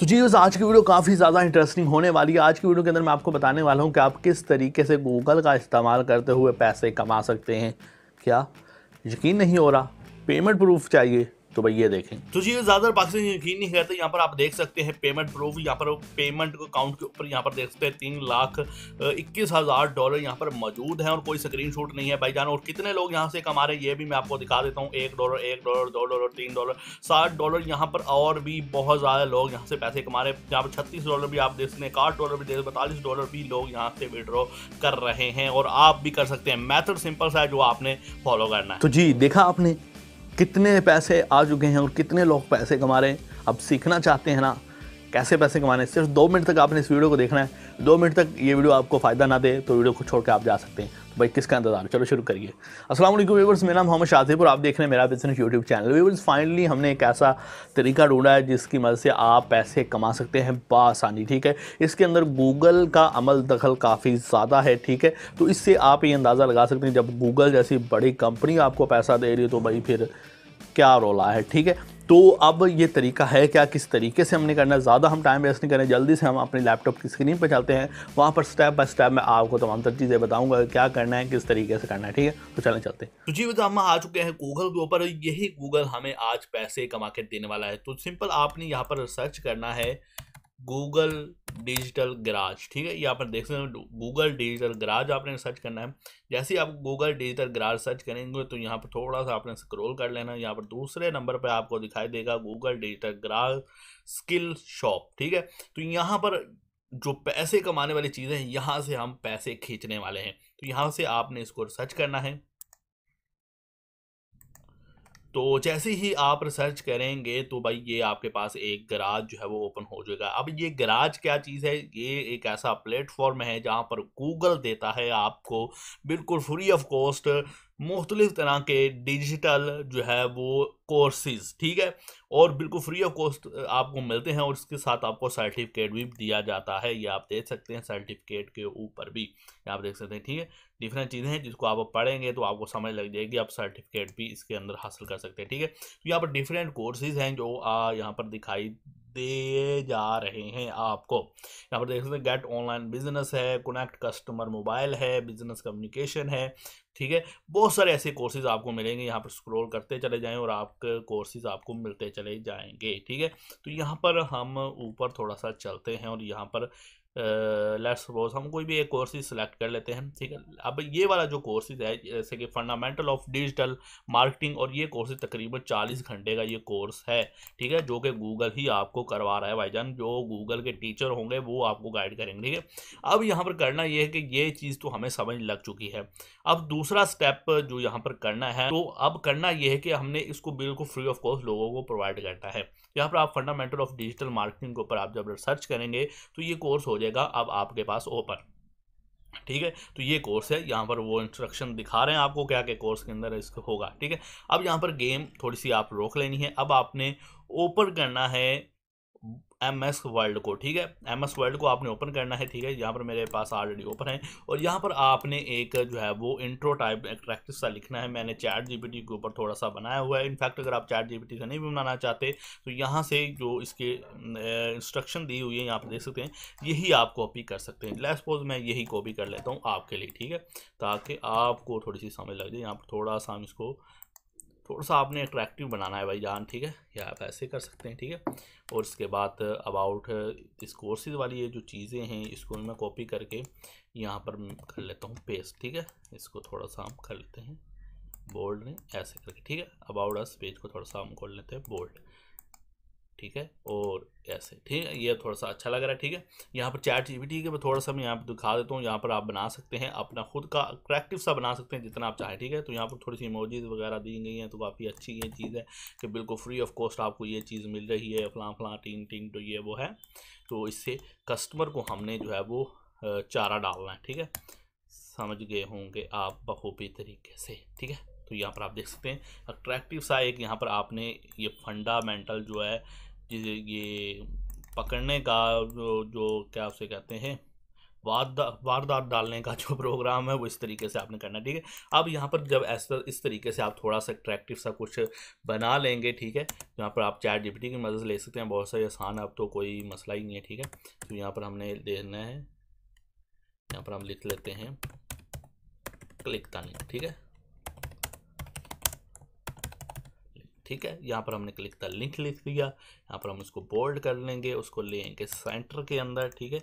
तो जी बस आज की वीडियो काफ़ी ज़्यादा इंटरेस्टिंग होने वाली है आज की वीडियो के अंदर मैं आपको बताने वाला हूँ कि आप किस तरीके से गूगल का इस्तेमाल करते हुए पैसे कमा सकते हैं क्या यकीन नहीं हो रहा पेमेंट प्रूफ चाहिए तो भाई ये देखें तो जी ज़्यादा पाकिस्तान यकीन नहीं करते यहाँ पर आप देख सकते हैं पेमेंट प्रूफ यहाँ पर पेमेंट अकाउंट के ऊपर यहाँ पर देख सकते हैं तीन लाख इक्कीस हज़ार डॉलर यहाँ पर मौजूद है और कोई स्क्रीन शॉट नहीं है भाई जान और कितने लोग यहाँ से कमा रहे हैं ये भी मैं आपको दिखा देता हूँ एक डॉलर एक डॉलर दो डॉलर तीन डॉलर साठ डॉलर यहाँ पर और भी बहुत ज़्यादा लोग यहाँ से पैसे कमा रहे हैं यहाँ पर छत्तीस डॉलर भी आप देख सकते हैं इक्याठ डॉलर भी देख बतालीस डॉलर भी लोग यहाँ से विड्रॉ कर रहे हैं और आप भी कर सकते हैं मैथड सिंपल सा है जो आपने फॉलो करना है तो जी देखा आपने कितने पैसे आ चुके हैं और कितने लोग पैसे कमा रहे हैं अब सीखना चाहते हैं ना कैसे पैसे कमाने सिर्फ दो मिनट तक आपने इस वीडियो को देखना है दो मिनट तक ये वीडियो आपको फ़ायदा ना दे तो वीडियो को छोड़ के आप जा सकते हैं भाई किसका इंतजार चलो शुरू करिए अस्सलाम वालेकुम व्यूवर्स मेरा नाम मोहम्मद शाजीपुर आप देख रहे हैं मेरा business YouTube channel viewers finally हमने एक ऐसा तरीका ढूंढा है जिसकी मदद से आप पैसे कमा सकते हैं बसानी ठीक है इसके अंदर गूगल का अमल दखल काफ़ी ज़्यादा है ठीक है तो इससे आप ये अंदाज़ा लगा सकते हैं जब गूगल जैसी बड़ी कंपनी आपको पैसा दे रही है तो भाई फिर क्या रोला है ठीक है तो अब ये तरीका है क्या किस तरीके से हमने करना ज़्यादा हम टाइम वेस्ट नहीं करें जल्दी से हम अपने लैपटॉप की स्क्रीन पर चलते हैं वहाँ पर स्टेप बाय स्टेप मैं आपको तमाम सब चीज़ें बताऊँगा क्या करना है किस तरीके से करना है ठीक है तो चलें चलते हैं तो जी तो हम आ चुके हैं गूगल के ऊपर यही गूगल हमें आज पैसे कमा के देने वाला है तो सिंपल आपने यहाँ पर सर्च करना है गूगल डिजिटल गराज ठीक है यहाँ पर देख सकते हो गूगल डिजिटल गराज आपने सर्च करना है जैसे ही आप गूगल डिजिटल गराज सर्च करेंगे तो यहाँ पर थोड़ा सा आपने स्क्रॉल कर लेना है यहाँ पर दूसरे नंबर पर आपको दिखाई देगा Google digital garage skill shop ठीक है तो यहाँ पर जो पैसे कमाने वाली चीज़ें हैं यहाँ से हम पैसे खींचने वाले हैं तो यहाँ से आपने इसको सर्च करना है तो जैसे ही आप रिसर्च करेंगे तो भाई ये आपके पास एक गराज जो है वो ओपन हो जाएगा अब ये गराज क्या चीज़ है ये एक ऐसा प्लेटफॉर्म है जहाँ पर गूगल देता है आपको बिल्कुल फ्री ऑफ कॉस्ट मुख्तलिफ तरह के डिजिटल जो है वो कोर्सेज ठीक है और बिल्कुल फ्री ऑफ कॉस्ट आपको मिलते हैं और इसके साथ आपको सर्टिफिकेट भी दिया जाता है ये आप देख सकते हैं सर्टिफिकेट के ऊपर भी आप देख सकते हैं ठीक है डिफरेंट चीज़ें हैं जिसको आप पढ़ेंगे तो आपको समझ लग जाएगी आप सर्टिफिकेट भी इसके अंदर हासिल कर सकते हैं ठीक है तो यहाँ पर डिफरेंट कोर्सेज हैं जो यहाँ पर दिखाई दिए जा रहे हैं आपको यहाँ पर देख सकते हैं गेट ऑनलाइन बिजनेस है कनेक्ट कस्टमर मोबाइल है बिजनेस कम्युनिकेशन है ठीक है बहुत सारे ऐसे कोर्सेज आपको मिलेंगे यहाँ पर स्क्रॉल करते चले जाएं और आपके कोर्सेज आपको मिलते चले जाएंगे ठीक है तो यहाँ पर हम ऊपर थोड़ा सा चलते हैं और यहाँ पर लेट्स सपोज हम कोई भी एक कोर्सेज सेलेक्ट कर लेते हैं ठीक है अब ये वाला जो कोर्सेज है जैसे कि फंडामेंटल ऑफ डिजिटल मार्केटिंग और ये कोर्सेज तकरीबन चालीस घंटे का ये कोर्स है ठीक है जो कि गूगल ही आपको करवा रहा है भाईजान जो गूगल के टीचर होंगे वो आपको गाइड करेंगे ठीक है अब यहाँ पर करना ये है कि ये चीज़ तो हमें समझ लग चुकी है अब दूसरा स्टेप जो यहाँ पर करना है तो अब करना यह है कि हमने इसको बिल्कुल फ्री ऑफ कॉस्ट लोगों को प्रोवाइड करना है यहाँ पर आप फंडामेंटल ऑफ डिजिटल मार्केटिंग के ऊपर आप जब सर्च करेंगे तो ये कोर्स हो जाएगा जाएगा अब आपके पास ओपन ठीक है तो ये कोर्स है यहाँ पर वो इंस्ट्रक्शन दिखा रहे हैं आपको क्या क्या कोर्स के अंदर इसका होगा ठीक है अब यहाँ पर गेम थोड़ी सी आप रोक लेनी है अब आपने ओपन करना है एम एस वर्ल्ड को ठीक है एम एस वर्ल्ड को आपने ओपन करना है ठीक है यहाँ पर मेरे पास ऑलरेडी ओपन है और यहाँ पर आपने एक जो है वो इंट्रो टाइप प्रैक्टिस सा लिखना है मैंने चैट जीपीटी के ऊपर थोड़ा सा बनाया हुआ है इनफैक्ट अगर आप चैट जीपीटी से नहीं भी बनाना चाहते तो यहाँ से जो इसके इंस्ट्रक्शन दी हुई है यहाँ पर देख सकते हैं यही आप कॉपी कर सकते हैं लेट सपोज मैं यही कॉपी कर लेता हूँ आपके लिए ठीक है ताकि आपको थोड़ी सी समझ लग जाए यहाँ पर थोड़ा सा हम इसको थोड़ा सा आपने अट्रैक्टिव बनाना है भाई जान ठीक है या आप ऐसे कर सकते हैं ठीक है और इसके बाद अबाउट इस कोर्सेज वाली ये जो चीज़ें हैं इसको मैं कॉपी करके यहाँ पर कर लेता हूँ पेस्ट ठीक है इसको थोड़ा सा हम कर लेते हैं बोल्ड ने ऐसे करके ठीक है अबाउट अस पेज को थोड़ा सा हम खोल लेते हैं बोल्ड ठीक है और ऐसे ठीक है ये थोड़ा सा अच्छा लग रहा है ठीक है यहाँ पर चैट जी भी ठीक है मैं थोड़ा सा मैं यहाँ पर दिखा देता हूँ यहाँ पर आप बना सकते हैं अपना खुद का अट्रैक्टिव सा बना सकते हैं जितना आप चाहें ठीक है तो यहाँ पर थोड़ी सी इमोजीज वगैरह दी गई हैं तो काफ़ी अच्छी ये चीज़ है कि बिल्कुल फ्री ऑफ कॉस्ट आपको ये चीज़ मिल रही है फलां फलां टीन टीन तो ये वो है तो इससे कस्टमर को हमने जो है वो चारा डालना है ठीक है समझ गए होंगे आप बखूबी तरीके से ठीक है तो यहाँ पर आप देख सकते हैं अट्रैक्टिव सा एक यहाँ पर आपने ये फंडामेंटल जो है ये पकड़ने का जो जो क्या उसे कहते हैं वारदा वारदात डालने का जो प्रोग्राम है वो इस तरीके से आपने करना है ठीक है अब यहाँ पर जब ऐसा इस तरीके से आप थोड़ा सा अट्रैक्टिव सा कुछ बना लेंगे ठीक है यहाँ पर आप चैट जीपीटी की मदद ले सकते हैं बहुत सारे आसान अब तो कोई मसला ही नहीं है ठीक है तो यहाँ पर हमने देखना है यहाँ पर हम लिख लेते हैं क्लिक तन ठीक है ठीक है यहाँ पर हमने क्लिक था लिंक लिख दिया यहाँ पर हम उसको बोल्ड कर लेंगे उसको लेंगे सेंटर के अंदर ठीक है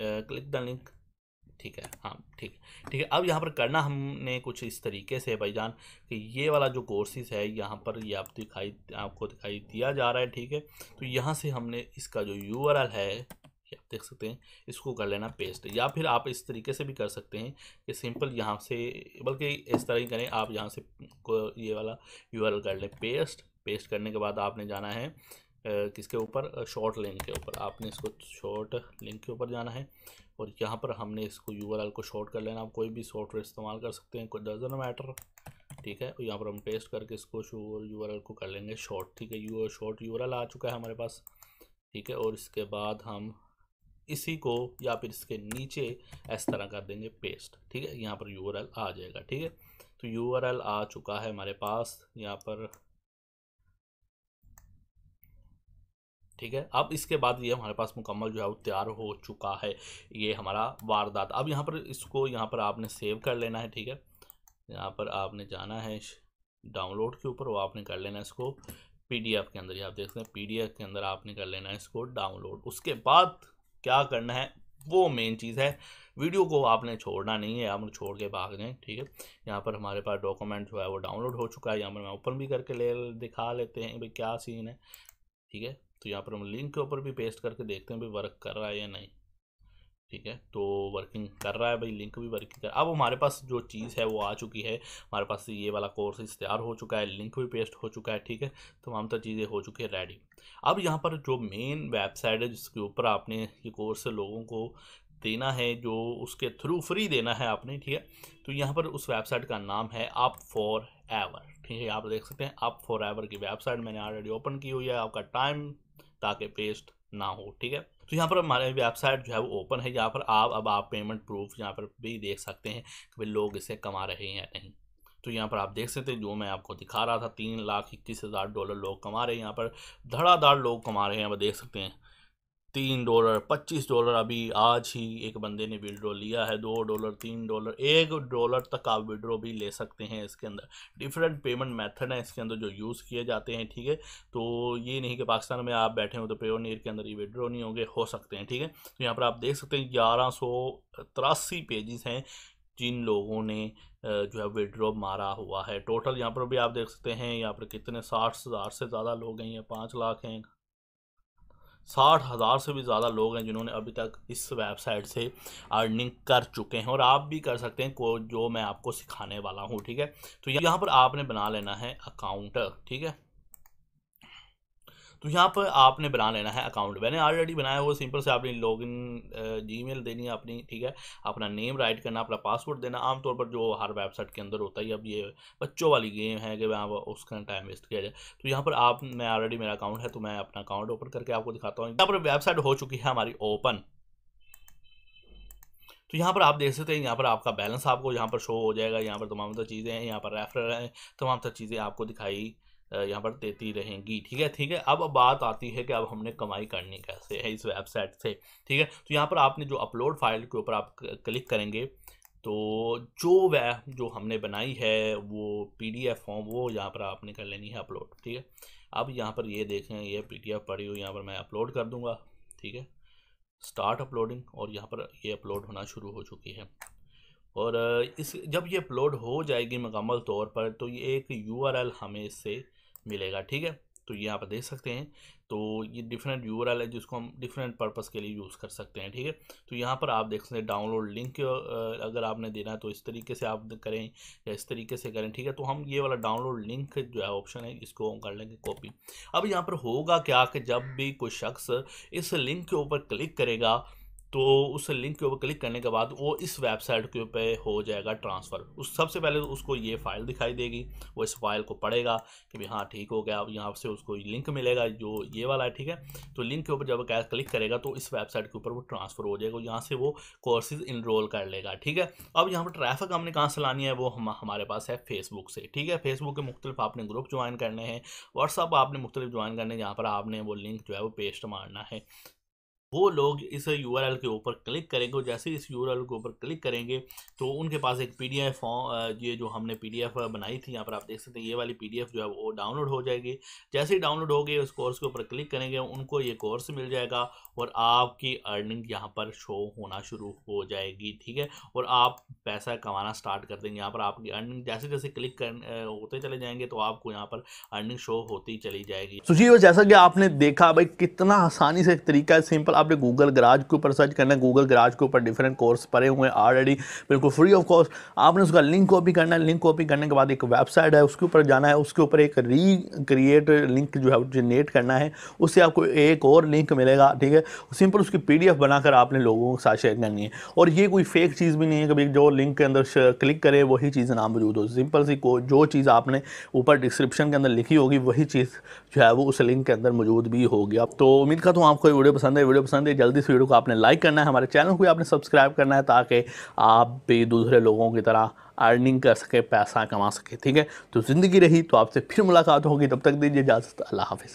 क्लिक द लिंक ठीक है हाँ ठीक है ठीक है अब यहाँ पर करना हमने कुछ इस तरीके से भाई जान कि ये वाला जो कोर्सेज है यहाँ पर ये आप दिखाई आपको दिखाई दिया जा रहा है ठीक है तो यहाँ से हमने इसका जो यू है आप देख सकते हैं इसको कर लेना पेस्ट या फिर आप इस तरीके से भी कर सकते हैं कि सिंपल यहाँ से बल्कि इस तरह ही करें आप यहाँ से को ये वाला यू कर लें पेस्ट पेस्ट करने के बाद आपने जाना है किसके ऊपर शॉर्ट लिंक के ऊपर आपने इसको शॉर्ट लिंक के ऊपर जाना है और यहाँ पर हमने इसको यू को शॉर्ट कर लेना आप कोई भी सॉफ्टवेयर इस्तेमाल कर सकते हैं कोई डजन मैटर ठीक है और यहाँ पर हम पेस्ट करके इसको यू को कर लेंगे शॉर्ट ठीक है यू शॉर्ट यू आ चुका है हमारे पास ठीक है और इसके बाद हम इसी को या फिर इसके नीचे इस तरह कर देंगे पेस्ट ठीक है यहाँ पर यू आ जाएगा ठीक है तो यू आ चुका है हमारे पास यहाँ पर ठीक है अब इसके बाद ये हमारे पास मुकम्मल जो है वो तैयार हो चुका है ये हमारा वारदात अब यहाँ पर इसको यहाँ पर आपने सेव कर लेना है ठीक है यहाँ पर आपने जाना है डाउनलोड के ऊपर वो आपने कर लेना है इसको पीडीएफ के अंदर ये आप देख सकते हैं पीडीएफ के अंदर आपने कर लेना है इसको डाउनलोड उसके बाद क्या करना है वो मेन चीज़ है वीडियो को आपने छोड़ना नहीं है आप छोड़ के भाग जाए ठीक है यहाँ पर हमारे पास डॉक्यूमेंट जो है वो डाउनलोड हो चुका है यहाँ पर मैं ओपन भी करके ले दिखा लेते हैं भाई क्या सीन है ठीक है तो यहाँ पर हम लिंक के ऊपर भी पेस्ट करके देखते हैं भाई वर्क कर रहा है या नहीं ठीक है तो वर्किंग कर रहा है भाई लिंक भी वर्किंग कर अब हमारे पास जो चीज़ है वो आ चुकी है हमारे पास ये वाला कोर्स तैयार हो चुका है लिंक भी पेस्ट हो चुका है ठीक है तमाम तो चीज़ें हो चुकी है रेडी अब यहाँ पर जो मेन वेबसाइट है जिसके ऊपर आपने ये कोर्स लोगों को देना है जो उसके थ्रू फ्री देना है आपने ठीक है तो यहाँ पर उस वेबसाइट का नाम है आप फॉर एवर ठीक है आप देख सकते हैं आप फॉर एवर की वेबसाइट मैंने ऑलरेडी ओपन की हुई है आपका टाइम ताकि पेस्ट ना हो ठीक है तो यहाँ पर हमारे वेबसाइट जो है वो ओपन है यहाँ पर आप अब आप पेमेंट प्रूफ यहाँ पर भी देख सकते हैं कि भाई लोग इसे कमा रहे हैं या नहीं तो यहाँ पर आप देख सकते हैं जो मैं आपको दिखा रहा था तीन लाख इक्कीस हज़ार डॉलर लोग कमा रहे हैं यहाँ पर धड़ाधड़ लोग कमा रहे हैं आप देख सकते हैं तीन डॉलर पच्चीस डॉलर अभी आज ही एक बंदे ने विड्रॉ लिया है दो डॉलर तीन डॉलर एक डॉलर तक आप विड्रॉ भी ले सकते हैं इसके अंदर डिफरेंट पेमेंट मेथड है इसके अंदर जो यूज़ किए जाते हैं ठीक है तो ये नहीं कि पाकिस्तान में आप बैठे हो तो पेयोनियर के अंदर ये विड्रॉ नहीं होंगे हो सकते हैं ठीक है तो यहाँ पर आप देख सकते हैं ग्यारह सौ तिरासी पेजेस हैं जिन लोगों ने जो है विड्रॉ मारा हुआ है टोटल यहाँ पर भी आप देख सकते हैं यहाँ पर कितने साठ हज़ार से ज़्यादा लोग हैं या पाँच लाख हैं साठ हज़ार से भी ज़्यादा लोग हैं जिन्होंने अभी तक इस वेबसाइट से अर्निंग कर चुके हैं और आप भी कर सकते हैं को जो मैं आपको सिखाने वाला हूँ ठीक है तो यहाँ पर आपने बना लेना है अकाउंट ठीक है तो यहाँ पर आपने बना लेना है अकाउंट मैंने ऑलरेडी बनाया हुआ सिंपल से आपने लॉग इन जी मेल देनी है अपनी ठीक है अपना नेम राइट करना अपना पासवर्ड देना आमतौर पर जो हर वेबसाइट के अंदर होता है अब ये बच्चों वाली गेम है कि वहाँ उसका टाइम वेस्ट किया जाए तो यहाँ पर आप मैं ऑलरेडी मेरा अकाउंट है तो मैं अपना अकाउंट ओपन करके आपको दिखाता हूँ यहाँ पर वेबसाइट हो चुकी है हमारी ओपन तो यहाँ पर आप देख सकते हैं यहाँ पर आपका बैलेंस आपको यहाँ पर शो हो जाएगा यहाँ पर तमाम तरह चीज़ें हैं यहाँ पर रेफरल हैं तमाम तरह चीज़ें आपको दिखाई यहाँ पर देती रहेंगी ठीक है ठीक है अब बात आती है कि अब हमने कमाई करनी कैसे है इस वेबसाइट से ठीक है तो यहाँ पर आपने जो अपलोड फाइल के ऊपर आप क्लिक करेंगे तो जो वह जो हमने बनाई है वो पीडीएफ फॉर्म वो यहाँ पर आपने कर लेनी है अपलोड ठीक है अब यहाँ पर ये देखें ये पीडीएफ पड़ी हुई यहाँ पर मैं अपलोड कर दूँगा ठीक है स्टार्ट अपलोडिंग और यहाँ पर ये अपलोड होना शुरू हो चुकी है और इस जब ये अपलोड हो जाएगी मकमल तौर पर तो ये एक यूआरएल हमें इससे मिलेगा ठीक है तो ये आप देख सकते हैं तो ये डिफरेंट यू है जिसको हम डिफरेंट पर्पस के लिए यूज़ कर सकते हैं ठीक है तो यहाँ पर आप देख सकते हैं डाउनलोड लिंक अगर आपने देना है तो इस तरीके से आप करें या इस तरीके से करें ठीक है तो हम ये वाला डाउनलोड लिंक जो है ऑप्शन है इसको हम कर लेंगे कॉपी अब यहाँ पर होगा क्या कि जब भी कोई शख्स इस लिंक के ऊपर क्लिक करेगा तो उस लिंक के ऊपर क्लिक करने के बाद वो इस वेबसाइट के ऊपर हो जाएगा ट्रांसफ़र उस सबसे पहले तो उसको ये फाइल दिखाई देगी वो इस फाइल को पढ़ेगा कि भाई हाँ ठीक हो गया अब यहाँ से उसको लिंक मिलेगा जो ये वाला है ठीक है तो लिंक के ऊपर जब क्या क्लिक करेगा तो इस वेबसाइट के ऊपर वो ट्रांसफ़र हो जाएगा यहाँ से वो कोर्सेज इनरोल कर लेगा ठीक है अब यहाँ पर ट्रैफिक हमने कहाँ से लानी है वो हम हमारे पास है फेसबुक से ठीक है फेसबुक के मुख्तलिफ आपने ग्रुप ज्वाइन करने हैं व्हाट्सअप आपने मुख्तलिफ ज्वाइन करने हैं जहाँ पर आपने वो लिंक जो है वो पेस्ट मारना है वो लोग इस यू के ऊपर क्लिक करेंगे और जैसे इस यू के ऊपर क्लिक करेंगे तो उनके पास एक पी डी एफ ये जो हमने पी डी एफ बनाई थी यहाँ पर आप देख सकते हैं ये वाली पी डी एफ जो है वो डाउनलोड हो जाएगी जैसे ही डाउनलोड हो गए उस कोर्स के ऊपर क्लिक करेंगे उनको ये कोर्स मिल जाएगा और आपकी अर्निंग यहाँ पर शो होना शुरू हो जाएगी ठीक है और आप पैसा कमाना स्टार्ट कर देंगे यहाँ पर आपकी अर्निंग जैसे जैसे क्लिक कर होते चले जाएंगे तो आपको यहाँ पर अर्निंग शो होती चली जाएगी सुशील जैसा कि आपने देखा भाई कितना आसानी से एक तरीका है सिंपल आपने गूगल गराज के ऊपर सर्च करना है गूगल गराज के ऊपर डिफरेंट कोर्स पड़े हुए हैं ऑलरेडी बिल्कुल फ्री ऑफ कॉस्ट आपने उसका लिंक कॉपी करना है लिंक कॉपी करने के बाद एक वेबसाइट है उसके ऊपर जाना है उसके ऊपर एक रिक्रिएट लिंक जो है जनरेट करना है उससे आपको एक और लिंक मिलेगा ठीक है सिंपल उसकी पी बनाकर आपने लोगों के साथ शेयर करनी है और ये कोई फेक चीज़ भी नहीं है कभी जो लिंक के अंदर क्लिक करे वही चीज़ ना मौजूद हो सिंपल सी को जो चीज़ आपने ऊपर डिस्क्रिप्शन के अंदर लिखी होगी वही चीज़ जो है वो उस लिंक के अंदर मौजूद भी होगी अब तो उम्मीद करता हूँ आपको ये वीडियो पसंद है वीडियो पसंद है जल्दी से वीडियो को आपने लाइक करना है हमारे चैनल को आपने सब्सक्राइब करना है ताकि आप भी दूसरे लोगों की तरह अर्निंग कर सके पैसा कमा सके ठीक है तो ज़िंदगी रही तो आपसे फिर मुलाकात होगी तब तक दीजिए इजाज़त अल्लाह हाफिज़